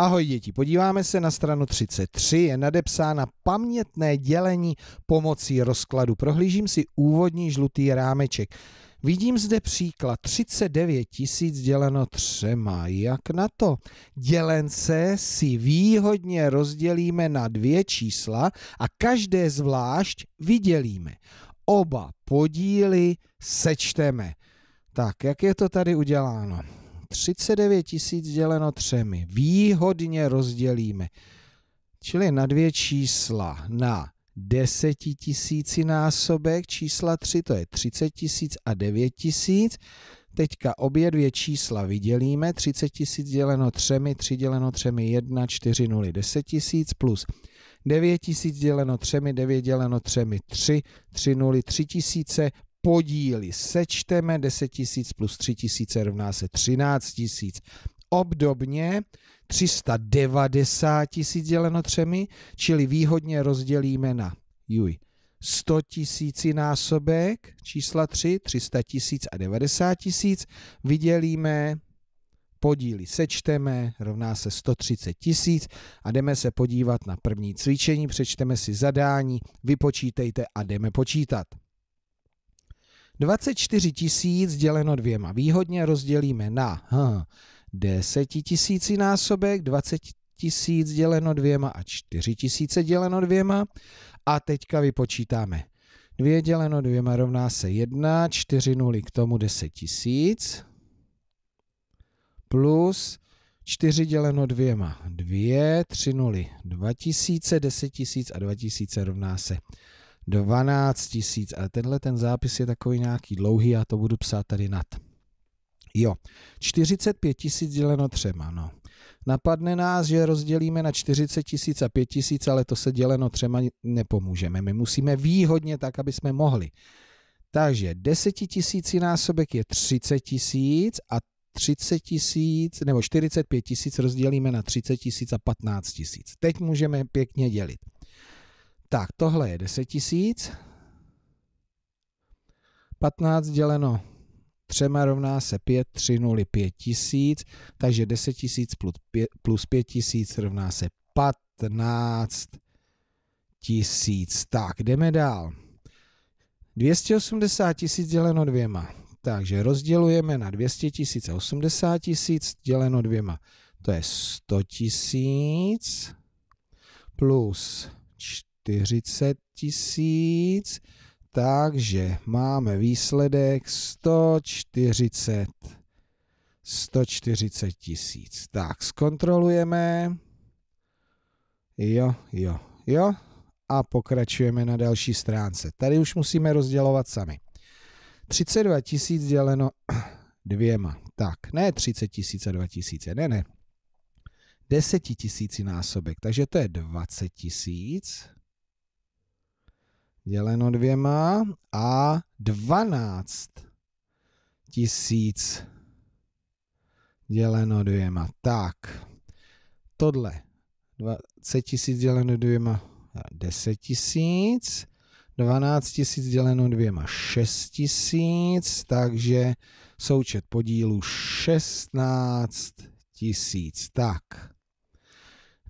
Ahoj děti, podíváme se na stranu 33, je nadepsána pamětné dělení pomocí rozkladu. Prohlížím si úvodní žlutý rámeček. Vidím zde příklad 39 tisíc děleno třema. Jak na to? Dělence si výhodně rozdělíme na dvě čísla a každé zvlášť vydělíme. Oba podíly sečteme. Tak, jak je to tady uděláno? 39 tisíc děleno třemi. Výhodně rozdělíme. Čili na dvě čísla. Na desetitisíci násobek čísla 3, to je 30 tisíc a 9 tisíc. Teďka obě dvě čísla vydělíme. 30 tisíc děleno třemi, 3 děleno třemi, 1, 4, 0, 10 tisíc plus 9 tisíc děleno třemi, 9 děleno třemi, 3, 3, 0, 3 tisíce podíly sečteme, 10 tisíc plus 3 tisíce rovná se 13 tisíc. Obdobně 390 tisíc děleno třemi, čili výhodně rozdělíme na juj, 100 tisíci násobek čísla 3, 300 tisíc a 90 tisíc, vydělíme podíly sečteme, rovná se 130 tisíc a jdeme se podívat na první cvičení, přečteme si zadání, vypočítejte a jdeme počítat. 24 tisíc děleno dvěma výhodně rozdělíme na hm, 10 tisíci násobek, 20 tisíc děleno dvěma a 4 tisíce děleno dvěma. A teďka vypočítáme. 2 děleno dvěma rovná se 1, 4 nuly k tomu 10 tisíc plus 4 děleno dvěma 2, 3 nuly 2000, 10 tisíc a 2000 rovná se 12 tisíc. ale tenhle ten zápis je takový nějaký dlouhý, já to budu psát tady nad. Jo, 45 tisíc děleno třema, no. Napadne nás, že rozdělíme na 40 tisíc a 5 tisíc, ale to se děleno třema nepomůžeme. My musíme výhodně tak, aby jsme mohli. Takže 10 tisíci násobek je 30 tisíc a 30 tisíc nebo 45 tisíc rozdělíme na 30 tisíc a 15 tisíc. Teď můžeme pěkně dělit. Tak, tohle je 10 tisíc. 15 děleno 3 rovná se 5, 3 nuly 5 tisíc, takže 10 tisíc plus 5 tisíc rovná se 15 tisíc. Tak, jdeme dál. 280 tisíc děleno dvěma. Takže rozdělujeme na 200 tisíc a 80 tisíc děleno dvěma. To je 100 tisíc plus 40 tisíc, takže máme výsledek 140 140 tisíc. Tak, zkontrolujeme. Jo, jo, jo. A pokračujeme na další stránce. Tady už musíme rozdělovat sami. 32 tisíc děleno dvěma. Tak, ne 30 tisíc a 2 tisíce, ne, ne. 10 tisíci násobek, takže to je 20 tisíc děleno dvěma a 12 tisíc děleno dvěma. Tak, tohle 20 tisíc děleno dvěma 10 tisíc, 12 tisíc děleno dvěma 6 tisíc, takže součet podílu 16 tisíc. Tak,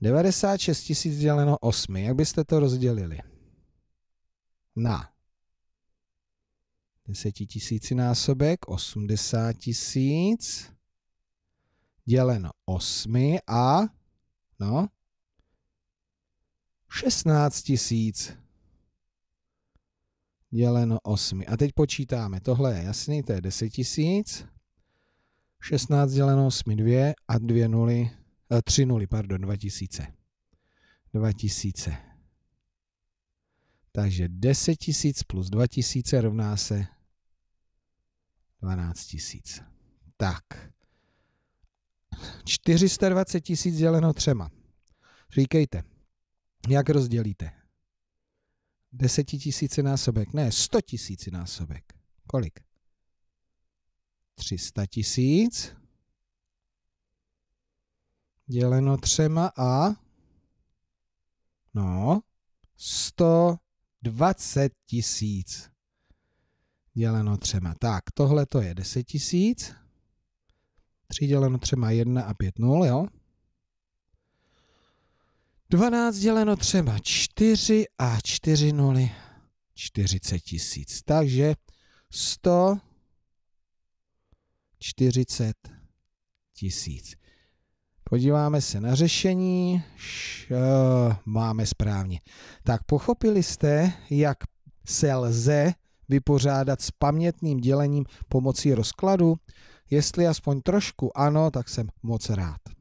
96 tisíc děleno 8, jak byste to rozdělili? na násobek 80 tisíc děleno 8 a no 16 tisíc děleno 8. A teď počítáme. Tohle je jasný, to je 10 tisíc. 16 děleno 8, 2 a 2 nuly, 3 eh, nuly, pardon, 2000. 2000. Takže 10 tisíc plus 2 tisíce rovná se 12 tisíc. Tak. 420 tisíc děleno třema. Říkejte, jak rozdělíte? 10 tisíci násobek, ne, 100 tisíci násobek. Kolik? 300 tisíc děleno třema a no, 100 20 tisíc děleno třema. Tak, tohle to je 10 tisíc. 3 děleno třema 1 a 5 0, jo? 12 děleno třema 4 a 4 nuly 40 tisíc. Takže 140 tisíc. Podíváme se na řešení. Š, eh, máme správně. Tak pochopili jste, jak se lze vypořádat s pamětným dělením pomocí rozkladu? Jestli aspoň trošku ano, tak jsem moc rád.